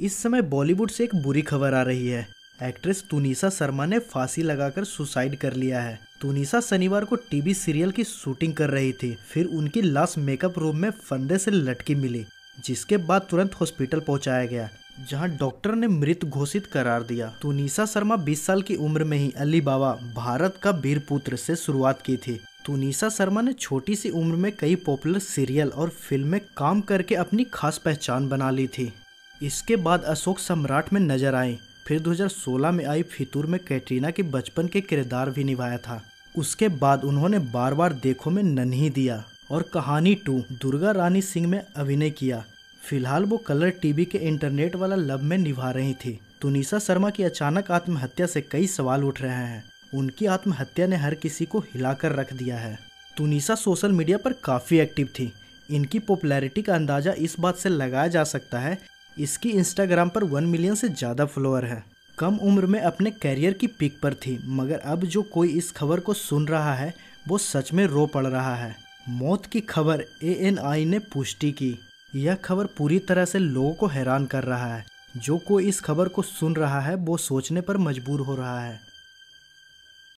इस समय बॉलीवुड से एक बुरी खबर आ रही है एक्ट्रेस तुनिसा शर्मा ने फांसी लगाकर सुसाइड कर लिया है तुनिसा शनिवार को टीवी सीरियल की शूटिंग कर रही थी फिर उनकी लाश मेकअप रूम में फंदे से लटकी मिली जिसके बाद तुरंत हॉस्पिटल पहुंचाया गया जहां डॉक्टर ने मृत घोषित करार दिया तुनिसा शर्मा 20 साल की उम्र में ही अली बाबा भारत का वीर पुत्र से शुरुआत की थी तुनिसा शर्मा ने छोटी सी उम्र में कई पॉपुलर सीरियल और फिल्म में काम करके अपनी खास पहचान बना ली थी इसके बाद अशोक सम्राट में नजर आए फिर 2016 में आई फितूर में कैटरीना के बचपन के किरदार भी निभाया था उसके बाद उन्होंने बार बार देखो में नन्ही दिया और कहानी टू दुर्गा रानी सिंह में अभिनय किया फिलहाल वो कलर टीवी के इंटरनेट वाला लब में निभा रही थी तुनिसा शर्मा की अचानक आत्महत्या से कई सवाल उठ रहे हैं उनकी आत्महत्या ने हर किसी को हिलाकर रख दिया है तुनिसा सोशल मीडिया पर काफ़ी एक्टिव थी इनकी पॉपुलैरिटी का अंदाज़ा इस बात से लगाया जा सकता है इसकी इंस्टाग्राम पर वन मिलियन से ज़्यादा फॉलोअर है कम उम्र में अपने कैरियर की पिक पर थी मगर अब जो कोई इस खबर को सुन रहा है वो सच में रो पड़ रहा है मौत की खबर ए ने पुष्टि की यह खबर पूरी तरह से लोगों को हैरान कर रहा है जो कोई इस खबर को सुन रहा है वो सोचने पर मजबूर हो रहा है